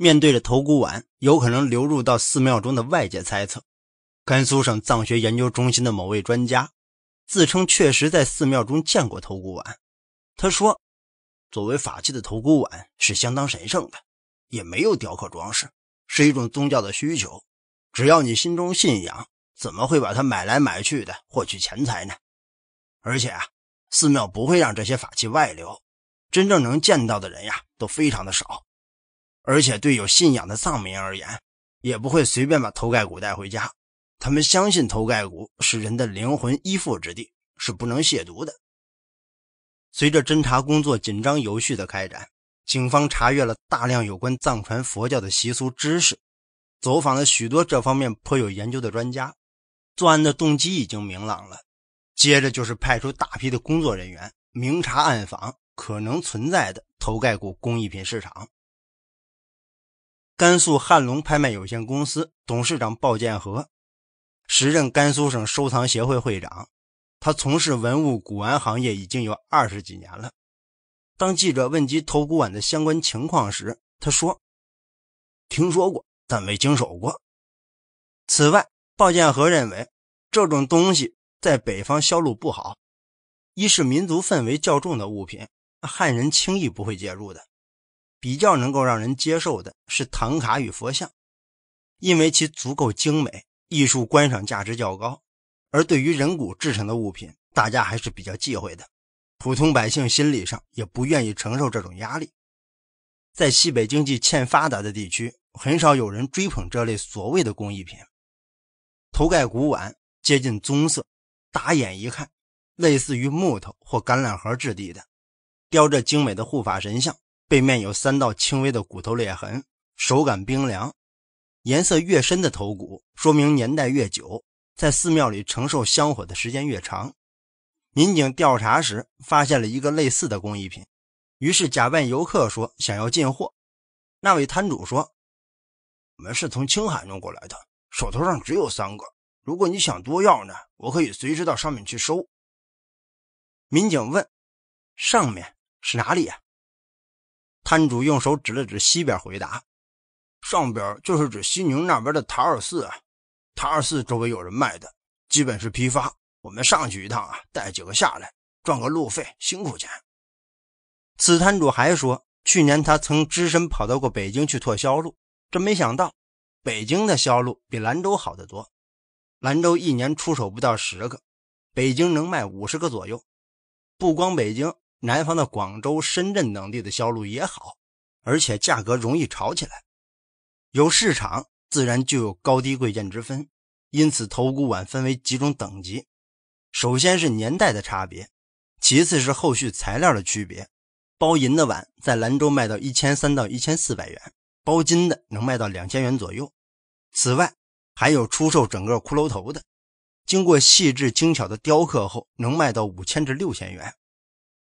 面对着头骨碗有可能流入到寺庙中的外界猜测，甘肃省藏学研究中心的某位专家自称确实在寺庙中见过头骨碗。他说：“作为法器的头骨碗是相当神圣的，也没有雕刻装饰，是一种宗教的需求。只要你心中信仰，怎么会把它买来买去的获取钱财呢？而且啊，寺庙不会让这些法器外流，真正能见到的人呀都非常的少。”而且，对有信仰的藏民而言，也不会随便把头盖骨带回家。他们相信头盖骨是人的灵魂依附之地，是不能亵渎的。随着侦查工作紧张有序的开展，警方查阅了大量有关藏传佛教的习俗知识，走访了许多这方面颇有研究的专家。作案的动机已经明朗了，接着就是派出大批的工作人员明察暗访可能存在的头盖骨工艺品市场。甘肃汉龙拍卖有限公司董事长鲍建和，时任甘肃省收藏协会会长。他从事文物古玩行业已经有二十几年了。当记者问及头骨碗的相关情况时，他说：“听说过，但未经手过。”此外，鲍建和认为，这种东西在北方销路不好，一是民族氛围较重的物品，汉人轻易不会介入的。比较能够让人接受的是唐卡与佛像，因为其足够精美，艺术观赏价值较高。而对于人骨制成的物品，大家还是比较忌讳的，普通百姓心理上也不愿意承受这种压力。在西北经济欠发达的地区，很少有人追捧这类所谓的工艺品。头盖骨碗接近棕色，打眼一看，类似于木头或橄榄核质地的，雕着精美的护法神像。背面有三道轻微的骨头裂痕，手感冰凉，颜色越深的头骨说明年代越久，在寺庙里承受香火的时间越长。民警调查时发现了一个类似的工艺品，于是假扮游客说想要进货。那位摊主说：“我们是从青海弄过来的，手头上只有三个。如果你想多要呢，我可以随时到上面去收。”民警问：“上面是哪里呀？”摊主用手指了指西边，回答：“上边就是指西宁那边的塔尔寺，塔尔寺周围有人卖的，基本是批发。我们上去一趟啊，带几个下来，赚个路费辛苦钱。”此摊主还说，去年他曾只身跑到过北京去拓销路，真没想到，北京的销路比兰州好得多。兰州一年出手不到十个，北京能卖五十个左右，不光北京。南方的广州、深圳等地的销路也好，而且价格容易炒起来，有市场自然就有高低贵贱之分。因此，头骨碗分为几种等级，首先是年代的差别，其次是后续材料的区别。包银的碗在兰州卖到一千三到一千四百元，包金的能卖到两千元左右。此外，还有出售整个骷髅头的，经过细致精巧的雕刻后，能卖到五千至六千元。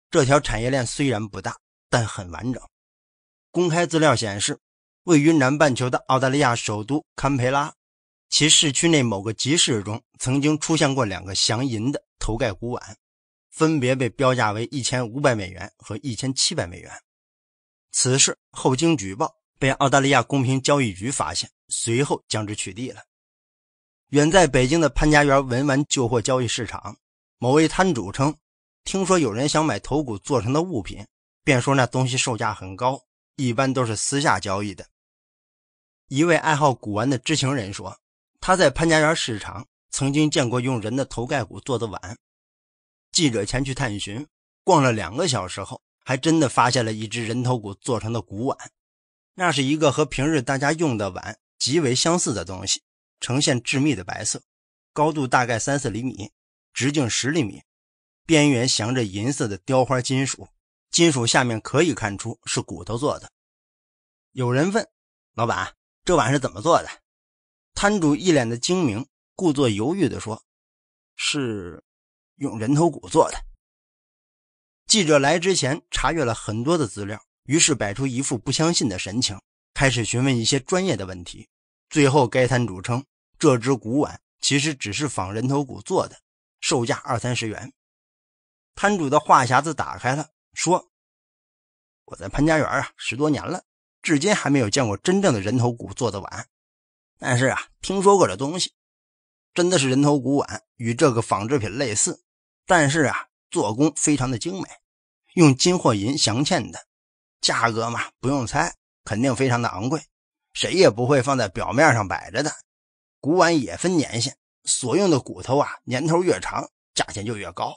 这条产业链虽然不大，但很完整。公开资料显示，位于南半球的澳大利亚首都堪培拉，其市区内某个集市中曾经出现过两个镶银的头盖骨碗，分别被标价为一千五百美元和一千七百美元。此事后经举报，被澳大利亚公平交易局发现，随后将之取缔了。远在北京的潘家园文玩旧货交易市场，某位摊主称。听说有人想买头骨做成的物品，便说那东西售价很高，一般都是私下交易的。一位爱好古玩的知情人说，他在潘家园市场曾经见过用人的头盖骨做的碗。记者前去探寻，逛了两个小时后，还真的发现了一只人头骨做成的古碗。那是一个和平日大家用的碗极为相似的东西，呈现致密的白色，高度大概三四厘米，直径十厘米。边缘镶着银色的雕花金属，金属下面可以看出是骨头做的。有人问老板：“这碗是怎么做的？”摊主一脸的精明，故作犹豫地说：“是用人头骨做的。”记者来之前查阅了很多的资料，于是摆出一副不相信的神情，开始询问一些专业的问题。最后，该摊主称这只古碗其实只是仿人头骨做的，售价二三十元。摊主的话匣子打开了，说：“我在潘家园啊十多年了，至今还没有见过真正的人头骨做的碗。但是啊，听说过这东西，真的是人头骨碗，与这个仿制品类似。但是啊，做工非常的精美，用金或银镶嵌的。价格嘛，不用猜，肯定非常的昂贵。谁也不会放在表面上摆着的。古碗也分年限，所用的骨头啊，年头越长，价钱就越高。”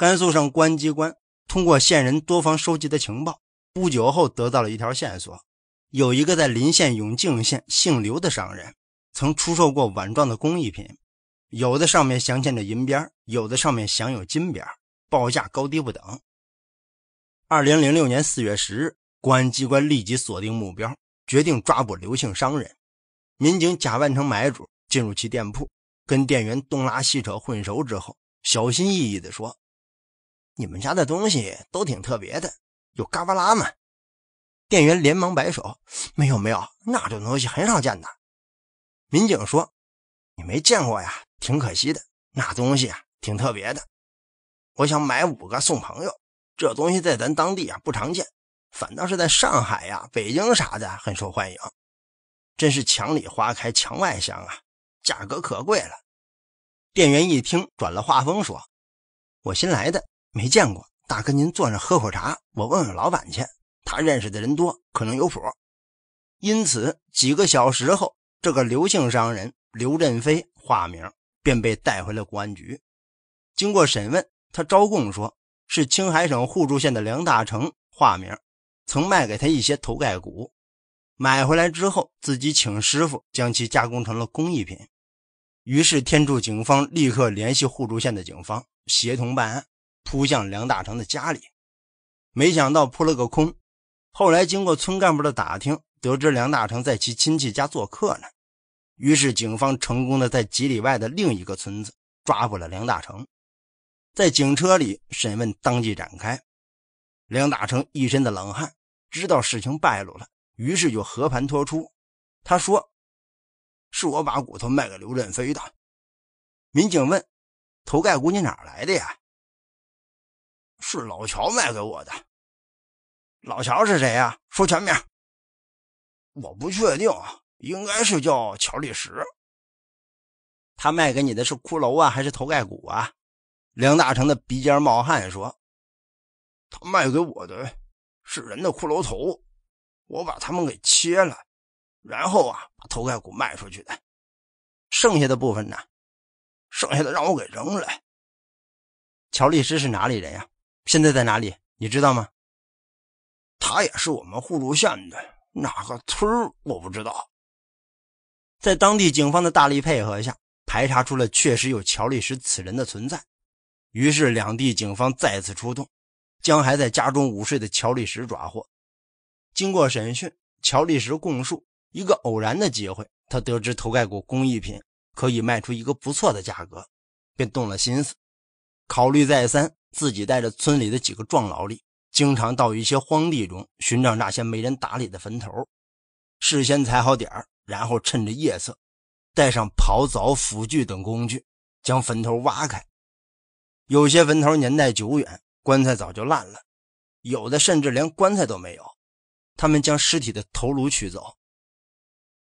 甘肃省公安机关通过线人多方收集的情报，不久后得到了一条线索：有一个在临县永靖县姓刘的商人，曾出售过碗状的工艺品，有的上面镶嵌着银边，有的上面镶有金边，报价高低不等。二零零六年四月十日，公安机关立即锁定目标，决定抓捕刘姓商人。民警假扮成买主，进入其店铺，跟店员东拉西扯混熟之后，小心翼翼地说。你们家的东西都挺特别的，有嘎巴拉吗？店员连忙摆手：“没有，没有，那种东西很少见的。”民警说：“你没见过呀，挺可惜的。那东西啊，挺特别的。我想买五个送朋友。这东西在咱当地啊不常见，反倒是在上海呀、北京啥的很受欢迎。真是墙里花开墙外香啊，价格可贵了。”店员一听，转了话风说：“我新来的。”没见过，大哥，您坐那喝口茶，我问问老板去，他认识的人多，可能有谱。因此几个小时后，这个刘姓商人刘振飞（化名）便被带回了公安局。经过审问，他招供说，是青海省互助县的梁大成（化名）曾卖给他一些头盖骨，买回来之后，自己请师傅将其加工成了工艺品。于是，天柱警方立刻联系互助县的警方，协同办案。扑向梁大成的家里，没想到扑了个空。后来经过村干部的打听，得知梁大成在其亲戚家做客呢。于是警方成功的在几里外的另一个村子抓捕了梁大成。在警车里审问当即展开。梁大成一身的冷汗，知道事情败露了，于是就和盘托出。他说：“是我把骨头卖给刘振飞的。”民警问：“头盖骨你哪来的呀？”是老乔卖给我的。老乔是谁呀？说全名。我不确定，应该是叫乔律石。他卖给你的是骷髅啊，还是头盖骨啊？梁大成的鼻尖冒汗说：“他卖给我的是人的骷髅头，我把他们给切了，然后啊，把头盖骨卖出去的。剩下的部分呢？剩下的让我给扔了。”乔律师是哪里人呀？现在在哪里？你知道吗？他也是我们互助县的哪个村我不知道。在当地警方的大力配合下，排查出了确实有乔立石此人的存在。于是两地警方再次出动，将还在家中午睡的乔立石抓获。经过审讯，乔立石供述：一个偶然的机会，他得知头盖骨工艺品可以卖出一个不错的价格，便动了心思。考虑再三。自己带着村里的几个壮劳力，经常到一些荒地中寻找那些没人打理的坟头，事先踩好点然后趁着夜色，带上刨凿、斧锯等工具，将坟头挖开。有些坟头年代久远，棺材早就烂了，有的甚至连棺材都没有。他们将尸体的头颅取走。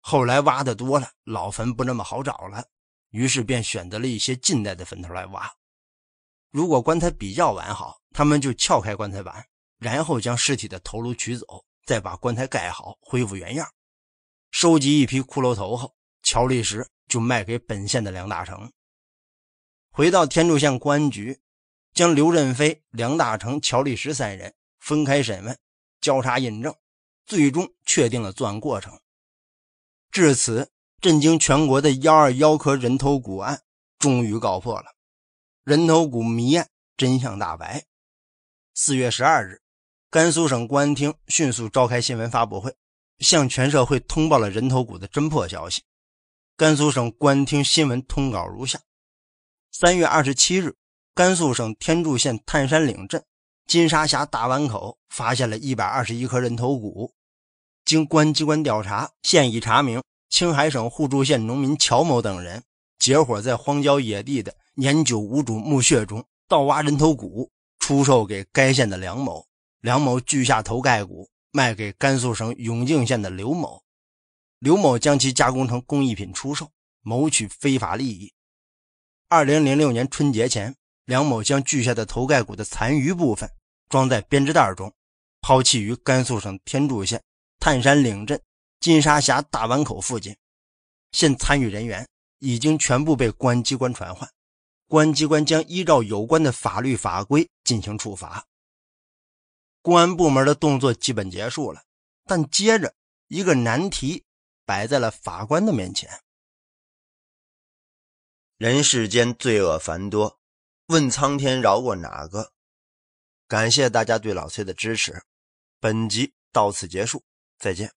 后来挖的多了，老坟不那么好找了，于是便选择了一些近代的坟头来挖。如果棺材比较完好，他们就撬开棺材板，然后将尸体的头颅取走，再把棺材盖好，恢复原样。收集一批骷髅头后，乔立石就卖给本县的梁大成。回到天柱县公安局，将刘振飞、梁大成、乔立石三人分开审问，交叉印证，最终确定了作案过程。至此，震惊全国的幺二幺颗人头骨案终于告破了。人头骨迷案真相大白。四月十二日，甘肃省公安厅迅速召开新闻发布会，向全社会通报了人头骨的侦破消息。甘肃省公安厅新闻通稿如下：三月二十七日，甘肃省天柱县探山岭镇金沙峡大湾口发现了一百二十一颗人头骨，经公安机关调查，现已查明，青海省互助县农民乔某等人结伙在荒郊野地的。年久无主墓穴中盗挖人头骨，出售给该县的梁某，梁某锯下头盖骨，卖给甘肃省永靖县的刘某，刘某将其加工成工艺品出售，谋取非法利益。二零零六年春节前，梁某将锯下的头盖骨的残余部分装在编织袋中，抛弃于甘肃省天祝县探山岭镇金沙峡大湾口附近。现参与人员已经全部被公安机关传唤。公安机关将依照有关的法律法规进行处罚。公安部门的动作基本结束了，但接着一个难题摆在了法官的面前。人世间罪恶繁多，问苍天饶过哪个？感谢大家对老崔的支持，本集到此结束，再见。